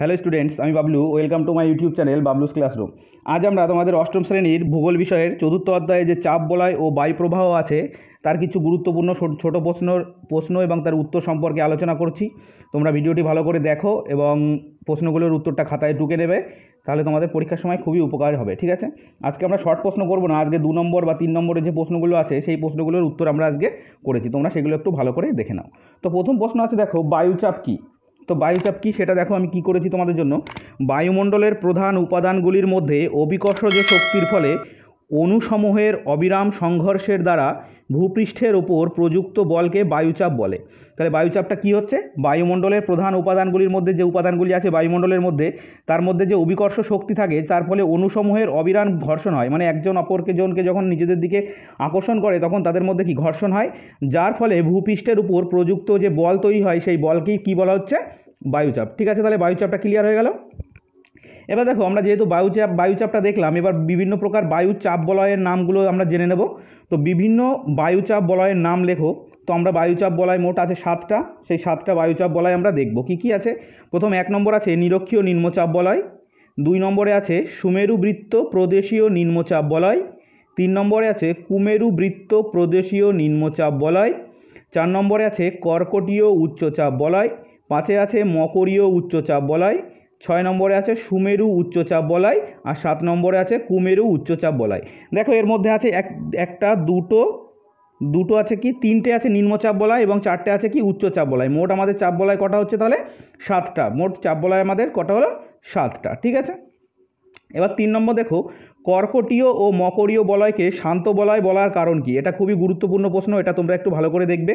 hello students আমি Bablu welcome to my YouTube channel Bablu's classroom আজ আমরা তোমাদের অষ্টম শ্রেণীর ভূগোল বিষয়ের চতুর্থ অধ্যায়ে যে চাপ বলয় ও বায়ুপ্রবাহ আছে তার কিছু গুরুত্বপূর্ণ ছোট প্রশ্ন প্রশ্ন এবং তার উত্তর সম্পর্কে আলোচনা করছি তোমরা ভিডিওটি ভালো করে দেখো এবং প্রশ্নগুলোর উত্তরটা খাতায় টুকে নেবে তাহলে তোমাদের পরীক্ষার সময় খুবই উপকার হবে ঠিক আছে আজকে আমরা শর্ট প্রশ্ন করব না আজকে দু নম্বর বা তিন নম্বরের যে প্রশ্নগুলো আছে সেই প্রশ্নগুলোর উত্তর আমরা আজকে করেছি তোমরা সেগুলো একটু ভালো করে দেখে নাও তো প্রথম প্রশ্ন আছে দেখো বায়ুচাপ কী তো বায়ুচাপ কি সেটা দেখো আমি কি করেছি তোমাদের জন্য বায়ুমণ্ডলের প্রধান উপাদানগুলির মধ্যে যে শক্তির ফলে অনুসমূহের অবিরাম সংঘর্ষের দ্বারা ভূপৃষ্ঠের ওপর প্রযুক্ত বলকে বায়ুচাপ বলে তাহলে বায়ুচাপটা কি হচ্ছে বায়ুমণ্ডলের প্রধান উপাদানগুলির মধ্যে যে উপাদানগুলি আছে বায়ুমণ্ডলের মধ্যে তার মধ্যে যে অভিকর্ষ শক্তি থাকে তার ফলে অণুসমূহের অবিরান ঘর্ষণ হয় মানে একজন অপরকে জনকে যখন নিজেদের দিকে আকর্ষণ করে তখন তাদের মধ্যে কি ঘর্ষণ হয় যার ফলে ভূপৃষ্ঠের উপর প্রযুক্ত যে বল তৈরি হয় সেই বলকেই কী বলা হচ্ছে বায়ুচাপ ঠিক আছে তাহলে বায়ুচাপটা ক্লিয়ার হয়ে গেল এবার দেখো আমরা যেহেতু বায়ুচাপ বায়ুচাপটা দেখলাম এবার বিভিন্ন প্রকার বায়ুচাপ বলয়ের নামগুলো আমরা জেনে নেব তো বিভিন্ন বায়ুচাপ বলয়ের নাম লেখো তো আমরা বায়ুচাপ বলায় মোট আছে সাতটা সেই সাতটা বায়ুচাপ বলায় আমরা দেখব কি কি আছে প্রথম এক নম্বর আছে নিরক্ষীয় নিম্নচাপ বলয় দুই নম্বরে আছে সুমেরু বৃত্ত প্রদেশীয় নিম্নচাপ বলয় তিন নম্বরে আছে কুমেরু বৃত্ত প্রদেশীয় নিম্নচাপ বলয় চার নম্বরে আছে কর্কটীয় উচ্চচাপ বলয় পাঁচে আছে মকরীয় উচ্চচাপ বলয় ছয় নম্বরে আছে সুমেরু উচ্চচাপ বলাই আর সাত নম্বরে আছে কুমেরু উচ্চচাপ বলাই দেখো এর মধ্যে আছে এক একটা দুটো দুটো আছে কি তিনটে আছে নিম্নচাপ বলায় এবং চারটে আছে কি উচ্চচাপ বলায় মোট আমাদের চাপ বলায় কটা হচ্ছে তাহলে সাতটা মোট চাপ বলায় আমাদের কটা হলো সাতটা ঠিক আছে এবার তিন নম্বর দেখো কর্কটীয় ও মকরীয় বলয়কে শান্ত বলয় বলার কারণ কি এটা খুবই গুরুত্বপূর্ণ প্রশ্ন এটা তোমরা একটু ভালো করে দেখবে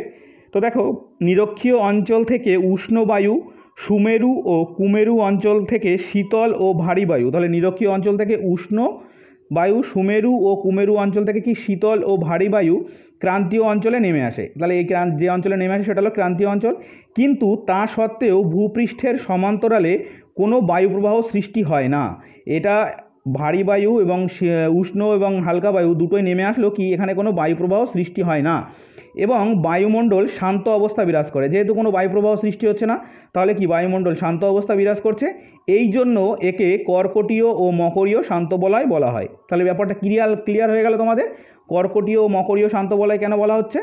তো দেখো নিরক্ষীয় অঞ্চল থেকে উষ্ণ বায়ু সুমেরু ও কুমেরু অঞ্চল থেকে শীতল ও ভারী বায়ু তাহলে নিরক্ষীয় অঞ্চল থেকে উষ্ণ বায়ু সুমেরু ও কুমেরু অঞ্চল থেকে কি শীতল ও ভারী বায়ু ক্রান্তীয় অঞ্চলে নেমে আসে তাহলে এই ক্রান্ত যে অঞ্চলে নেমে আসে সেটা হলো ক্রান্তীয় অঞ্চল কিন্তু তা সত্ত্বেও ভূপৃষ্ঠের সমান্তরালে কোনো বায়ুপ্রবাহ সৃষ্টি হয় না এটা ভারী বায়ু এবং উষ্ণ এবং হালকা বায়ু দুটোই নেমে আসলেও কি এখানে কোনো বায়ুপ্রবাহ সৃষ্টি হয় না এবং বায়ুমণ্ডল শান্ত অবস্থা বিরাজ করে যেহেতু কোনো বায়ুপ্রবাহ সৃষ্টি হচ্ছে না তাহলে কি বায়ুমণ্ডল শান্ত অবস্থা বিরাজ করছে এই জন্য একে কর্কটীয় ও মকরীয় শান্ত বলয় বলা হয় তাহলে ব্যাপারটা ক্লিয়ার ক্লিয়ার হয়ে গেল তোমাদের কর্কটীয় ও মকরীয় শান্ত বলয় কেন বলা হচ্ছে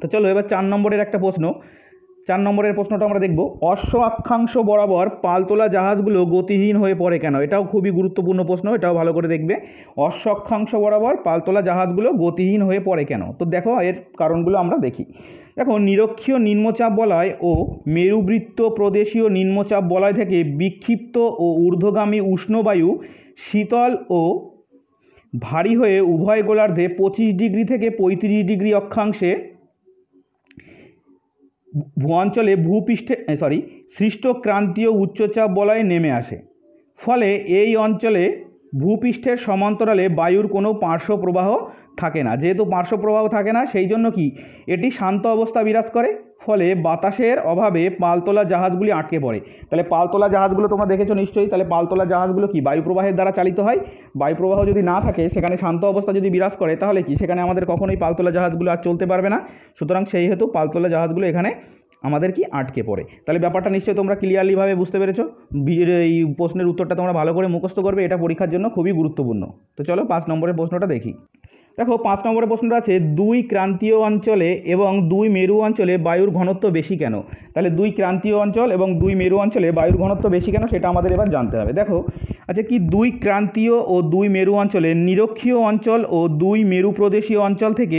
তো চলো এবার চার নম্বরের একটা প্রশ্ন চার নম্বরের প্রশ্নটা আমরা দেখব অশ্ব আক্ষাংশ বরাবর পালতোলা জাহাজগুলো গতিহীন হয়ে পড়ে কেন এটাও খুবই গুরুত্বপূর্ণ প্রশ্ন এটাও ভালো করে দেখবে অশ্ব অক্ষাংশ বরাবর পালতোলা জাহাজগুলো গতিহীন হয়ে পড়ে কেন তো দেখো এর কারণগুলো আমরা দেখি দেখো নিরক্ষীয় নিম্নচাপ বলয় ও মেরুবৃত্ত প্রদেশীয় নিম্নচাপ বলয় থেকে বিক্ষিপ্ত ও ঊর্ধ্বগামী উষ্ণবায়ু শীতল ও ভারী হয়ে উভয় গোলার্ধে পঁচিশ ডিগ্রি থেকে পঁয়ত্রিশ ডিগ্রি অক্ষাংশে অঞ্চলে ভূপৃষ্ঠে সরি সৃষ্ট ক্রান্তীয় উচ্চচাপ বলয় নেমে আসে ফলে এই অঞ্চলে ভূপৃষ্ঠের সমান্তরালে বায়ুর কোনো পার্শ্ব প্রবাহ থাকে না যেহেতু পার্শ্ব প্রবাহ থাকে না সেই জন্য কি এটি শান্ত অবস্থা বিরাজ করে ফলে বাতাসের অভাবে পালতোলা জাহাজগুলি আটকে পড়ে তাহলে পালতোলা জাহাজগুলো তোমরা দেখেছো নিশ্চয়ই তাহলে পালতোলা জাহাজগুলো কি বায়ুপ্রবাহের দ্বারা চালিত হয় বায়ুপ্রবাহ যদি না থাকে সেখানে শান্ত অবস্থা যদি বিরাজ করে তাহলে কি সেখানে আমাদের কখনোই পালতোলা জাহাজগুলো আর চলতে পারবে না সুতরাং সেই হেতু পালতোলা জাহাজগুলো এখানে আমাদের কি আটকে পড়ে তাহলে ব্যাপারটা নিশ্চয়ই তোমরা ক্লিয়ারলিভাবে বুঝতে পেরেছো এই প্রশ্নের উত্তরটা তোমরা ভালো করে মুখস্থ করবে এটা পরীক্ষার জন্য খুবই গুরুত্বপূর্ণ তো চলো পাঁচ নম্বরের প্রশ্নটা দেখি দেখো পাঁচ নম্বরের প্রশ্নটা আছে দুই ক্রান্তীয় অঞ্চলে এবং দুই মেরু অঞ্চলে বায়ুর ঘনত্ব বেশি কেন তাহলে দুই ক্রান্তীয় অঞ্চল এবং দুই মেরু অঞ্চলে বায়ুর ঘনত্ব বেশি কেন সেটা আমাদের এবার জানতে হবে দেখো আচ্ছা কি দুই ক্রান্তীয় ও দুই মেরু অঞ্চলে নিরক্ষীয় অঞ্চল ও দুই মেরু প্রদেশীয় অঞ্চল থেকে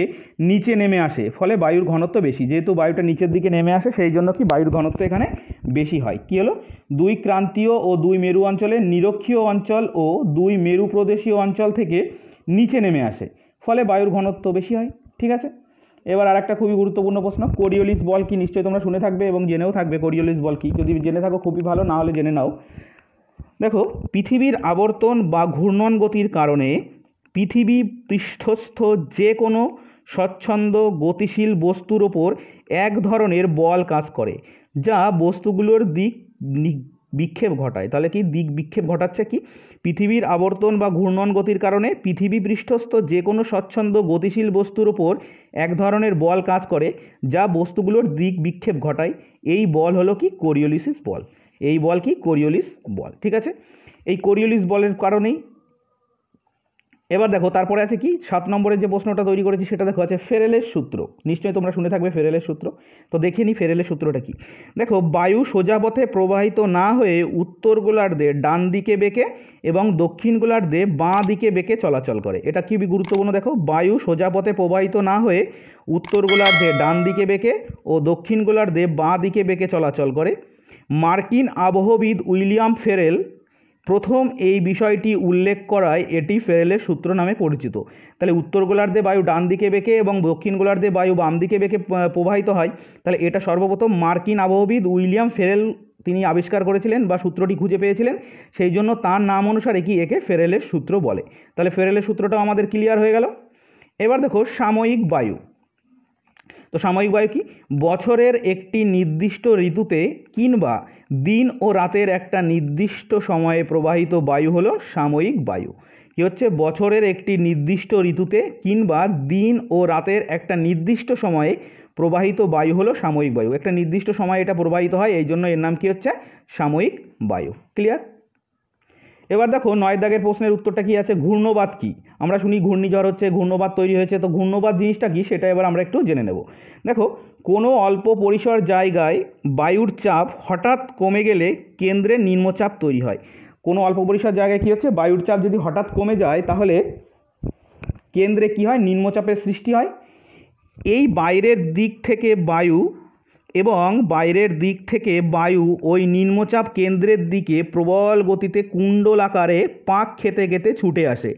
নিচে নেমে আসে ফলে বায়ুর ঘনত্ব বেশি যেহেতু বায়ুটা নিচের দিকে নেমে আসে সেই জন্য কি বায়ুর ঘনত্ব এখানে বেশি হয় কী হলো দুই ক্রান্তীয় ও দুই মেরু অঞ্চলে নিরক্ষীয় অঞ্চল ও দুই মেরু প্রদেশীয় অঞ্চল থেকে নিচে নেমে আসে ফলে বায়ুর ঘনত্ব বেশি হয় ঠিক আছে এবার আর একটা খুবই গুরুত্বপূর্ণ প্রশ্ন কোরিওলিস বল কি নিশ্চয়ই তোমরা শুনে থাকবে এবং জেনেও থাকবে কোরিওলিস বল কি যদি জেনে থাকো খুবই ভালো না হলে জেনে নাও দেখো পৃথিবীর আবর্তন বা ঘূর্ণন গতির কারণে পৃথিবী পৃষ্ঠস্থ যে কোনো স্বচ্ছন্দ গতিশীল বস্তুর ওপর এক ধরনের বল কাজ করে যা বস্তুগুলোর দিক বিক্ষেপ ঘটায় তাহলে কি দিক বিক্ষেপ ঘটাচ্ছে কি পৃথিবীর আবর্তন বা ঘূর্ণন গতির কারণে পৃথিবী পৃষ্ঠস্থ যে কোনো স্বচ্ছন্দ গতিশীল বস্তুর ওপর এক ধরনের বল কাজ করে যা বস্তুগুলোর দিক বিক্ষেপ ঘটায় এই বল হলো কি কোরিওলিসিস বল এই বল কি কোরিওলিস বল ঠিক আছে এই কোরিওলিস বলের কারণেই এবার দেখো তারপরে আছে কি সাত নম্বরের যে প্রশ্নটা তৈরি করেছি সেটা দেখো আছে ফেরেলের সূত্র নিশ্চয়ই তোমরা শুনে থাকবে ফেরেলের সূত্র তো দেখে নি ফেরেলের সূত্রটা কি দেখো বায়ু সোজাপথে প্রবাহিত না হয়ে উত্তর গোলার্ধে ডান দিকে বেঁকে এবং দক্ষিণ গোলার্ধে বাঁ দিকে বেঁকে চলাচল করে এটা কি গুরুত্বপূর্ণ দেখো বায়ু সোজাপথে প্রবাহিত না হয়ে উত্তর গোলার্ধে ডান দিকে বেঁকে ও দক্ষিণ গোলার্ধে বাঁ দিকে বেঁকে চলাচল করে মার্কিন আবহবিদ উইলিয়াম ফেরেল প্রথম এই বিষয়টি উল্লেখ করায় এটি ফেরেলের সূত্র নামে পরিচিত তাহলে উত্তর গোলার্ধে বায়ু ডান দিকে বেঁকে এবং দক্ষিণ গোলার্ধে বায়ু বাম দিকে বেঁকে প্রবাহিত হয় তাহলে এটা সর্বপ্রথম মার্কিন আবহবিদ উইলিয়াম ফেরেল তিনি আবিষ্কার করেছিলেন বা সূত্রটি খুঁজে পেয়েছিলেন সেই জন্য তার নাম অনুসারে কি একে ফেরেলের সূত্র বলে তাহলে ফেরেলের সূত্রটাও আমাদের ক্লিয়ার হয়ে গেল এবার দেখো সাময়িক বায়ু তো সাময়িক বায়ু কি বছরের একটি নির্দিষ্ট ঋতুতে কিংবা দিন ও রাতের একটা নির্দিষ্ট সময়ে প্রবাহিত বায়ু হলো সাময়িক বায়ু কী হচ্ছে বছরের একটি নির্দিষ্ট ঋতুতে কিংবা দিন ও রাতের একটা নির্দিষ্ট সময়ে প্রবাহিত বায়ু হলো সাময়িক বায়ু একটা নির্দিষ্ট সময়ে এটা প্রবাহিত হয় এই জন্য এর নাম কী হচ্ছে সাময়িক বায়ু ক্লিয়ার এবার দেখো নয় দাগের প্রশ্নের উত্তরটা কি আছে ঘূর্ণবাদ কি আমরা শুনি ঘূর্ণিঝড় হচ্ছে ঘূর্ণবাদ তৈরি হয়েছে তো ঘূর্ণবাদ জিনিসটা কি সেটা এবার আমরা একটু জেনে নেব দেখো কোনো অল্প পরিসর জায়গায় বায়ুর চাপ হঠাৎ কমে গেলে কেন্দ্রে নিম্নচাপ তৈরি হয় কোনো অল্প পরিসর জায়গায় কী হচ্ছে বায়ুর চাপ যদি হঠাৎ কমে যায় তাহলে কেন্দ্রে কি হয় নিম্নচাপের সৃষ্টি হয় এই বাইরের দিক থেকে বায়ু এবং বাইরের দিক থেকে বায়ু ওই নিম্নচাপ কেন্দ্রের দিকে প্রবল গতিতে কুণ্ডল আকারে পাক খেতে খেতে ছুটে আসে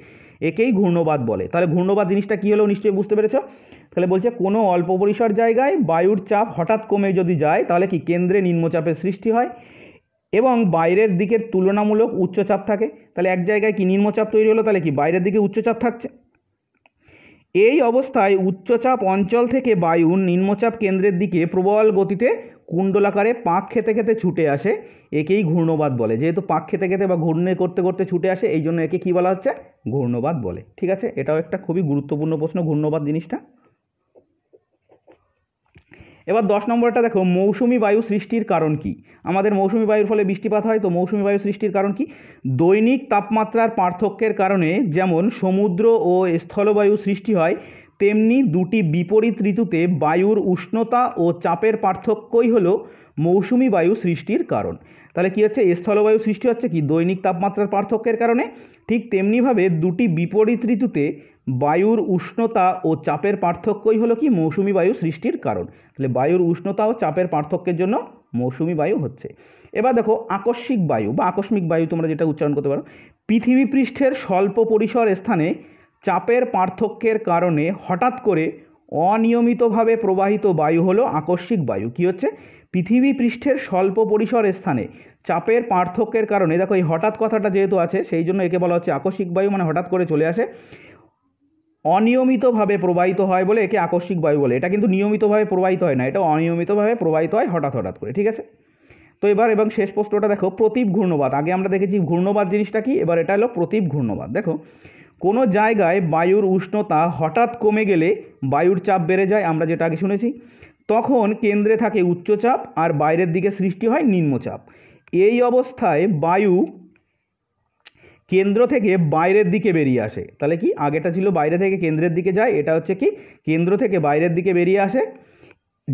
একেই ঘূর্ণবাদ বলে তাহলে ঘূর্ণবাদ জিনিসটা কী হলো নিশ্চয়ই বুঝতে পেরেছ তাহলে বলছে কোনো অল্প পরিসর জায়গায় বায়ুর চাপ হঠাৎ কমে যদি যায় তাহলে কি কেন্দ্রে নিম্নচাপের সৃষ্টি হয় এবং বাইরের দিকের তুলনামূলক উচ্চচাপ থাকে তাহলে এক জায়গায় কি নিম্নচাপ তৈরি হলো তাহলে কি বাইরের দিকে উচ্চচাপ থাকছে এই অবস্থায় উচ্চচাপ অঞ্চল থেকে বায়ু নিম্নচাপ কেন্দ্রের দিকে প্রবল গতিতে কুণ্ডলাকারে পাক খেতে খেতে ছুটে আসে একেই ঘূর্ণবাদ বলে যেহেতু পাক খেতে খেতে বা ঘূর্ণে করতে করতে ছুটে আসে এই জন্য একে কী বলা হচ্ছে ঘূর্ণবাদ বলে ঠিক আছে এটাও একটা খুবই গুরুত্বপূর্ণ প্রশ্ন ঘূর্ণবাদ জিনিসটা এবার দশ নম্বরটা দেখো মৌসুমি বায়ু সৃষ্টির কারণ কি আমাদের মৌসুমি বায়ুর ফলে বৃষ্টিপাত হয় তো মৌসুমি বায়ু সৃষ্টির কারণ কি দৈনিক তাপমাত্রার পার্থক্যের কারণে যেমন সমুদ্র ও স্থলবায়ু সৃষ্টি হয় তেমনি দুটি বিপরীত ঋতুতে বায়ুর উষ্ণতা ও চাপের পার্থক্যই হলো মৌসুমি বায়ু সৃষ্টির কারণ তাহলে কি হচ্ছে স্থলবায়ু সৃষ্টি হচ্ছে কি দৈনিক তাপমাত্রার পার্থক্যের কারণে ঠিক তেমনিভাবে দুটি বিপরীত ঋতুতে বায়ুর উষ্ণতা ও চাপের পার্থক্যই হলো কি মৌসুমি বায়ু সৃষ্টির কারণ তাহলে বায়ুর উষ্ণতা ও চাপের পার্থক্যের জন্য মৌসুমি বায়ু হচ্ছে এবার দেখো আকস্মিক বায়ু বা আকস্মিক বায়ু তোমরা যেটা উচ্চারণ করতে পারো পৃথিবী পৃষ্ঠের স্বল্প পরিসর স্থানে চাপের পার্থক্যের কারণে হঠাৎ করে অনিয়মিতভাবে প্রবাহিত বায়ু হলো আকস্মিক বায়ু কি হচ্ছে পৃথিবী পৃষ্ঠের স্বল্প পরিসর স্থানে চাপের পার্থক্যের কারণে দেখো এই হঠাৎ কথাটা যেহেতু আছে সেই জন্য একে বলা হচ্ছে আকস্মিক বায়ু মানে হঠাৎ করে চলে আসে অনিয়মিতভাবে প্রবাহিত হয় বলে একে আকস্মিক বায়ু বলে এটা কিন্তু নিয়মিতভাবে প্রবাহিত হয় না এটা অনিয়মিতভাবে প্রবাহিত হয় হঠাৎ হঠাৎ করে ঠিক আছে তো এবার এবং শেষ প্রশ্নটা দেখো প্রতীপ ঘূর্ণবাদ আগে আমরা দেখেছি ঘূর্ণবাদ জিনিসটা কি এবার এটা হলো প্রতীপ ঘূর্ণবাদ দেখো কোনো জায়গায় বায়ুর উষ্ণতা হঠাৎ কমে গেলে বায়ুর চাপ বেড়ে যায় আমরা যেটা আগে শুনেছি তখন কেন্দ্রে থাকে উচ্চচাপ আর বাইরের দিকে সৃষ্টি হয় নিম্নচাপ এই অবস্থায় বায়ু কেন্দ্র থেকে বাইরের দিকে বেরিয়ে আসে তাহলে কি আগেটা ছিল বাইরে থেকে কেন্দ্রের দিকে যায় এটা হচ্ছে কি কেন্দ্র থেকে বাইরের দিকে বেরিয়ে আসে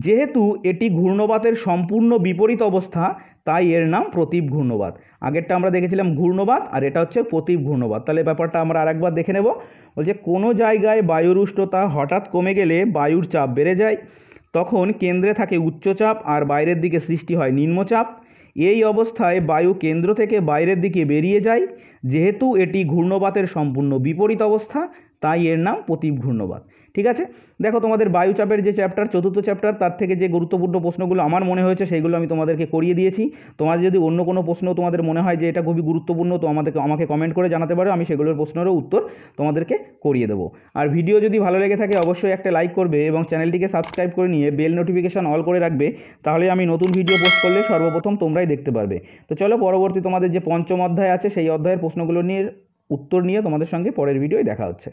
যেহেতু এটি ঘূর্ণবাতের সম্পূর্ণ বিপরীত অবস্থা তাই এর নাম প্রতীপ ঘূর্ণবাত আগেরটা আমরা দেখেছিলাম ঘূর্ণবাত আর এটা হচ্ছে প্রতীপ ঘূর্ণবাত তাহলে ব্যাপারটা আমরা আরেকবার দেখে নেব বলছে কোনো জায়গায় বায়ুর উষ্ণতা হঠাৎ কমে গেলে বায়ুর চাপ বেড়ে যায় তখন কেন্দ্রে থাকে উচ্চচাপ আর বাইরের দিকে সৃষ্টি হয় নিম্নচাপ এই অবস্থায় বায়ু কেন্দ্র থেকে বাইরের দিকে বেরিয়ে যায় যেহেতু এটি ঘূর্ণবাতের সম্পূর্ণ বিপরীত অবস্থা তাই এর নাম প্রতীপ ঘূর্ণবাত ঠিক আছে দেখো তোমাদের বায়ুচাপের যে চ্যাপ্টার চতুর্থ চ্যাপ্টার তার থেকে যে গুরুত্বপূর্ণ প্রশ্নগুলো আমার মনে হয়েছে সেইগুলো আমি তোমাদেরকে করিয়ে দিয়েছি তোমার যদি অন্য কোনো প্রশ্ন তোমাদের মনে হয় যে এটা খুবই গুরুত্বপূর্ণ তো আমাদেরকে আমাকে কমেন্ট করে জানাতে পারো আমি সেগুলোর প্রশ্নেরও উত্তর তোমাদেরকে করিয়ে দেবো আর ভিডিও যদি ভালো লেগে থাকে অবশ্যই একটা লাইক করবে এবং চ্যানেলটিকে সাবস্ক্রাইব করে নিয়ে বেল নোটিফিকেশান অল করে রাখবে তাহলে আমি নতুন ভিডিও পোস্ট করলে সর্বপ্রথম তোমরাই দেখতে পারবে তো চলো পরবর্তী তোমাদের যে পঞ্চম অধ্যায় আছে সেই অধ্যায়ের প্রশ্নগুলো নিয়ে উত্তর নিয়ে তোমাদের সঙ্গে পরের ভিডিওয় দেখা হচ্ছে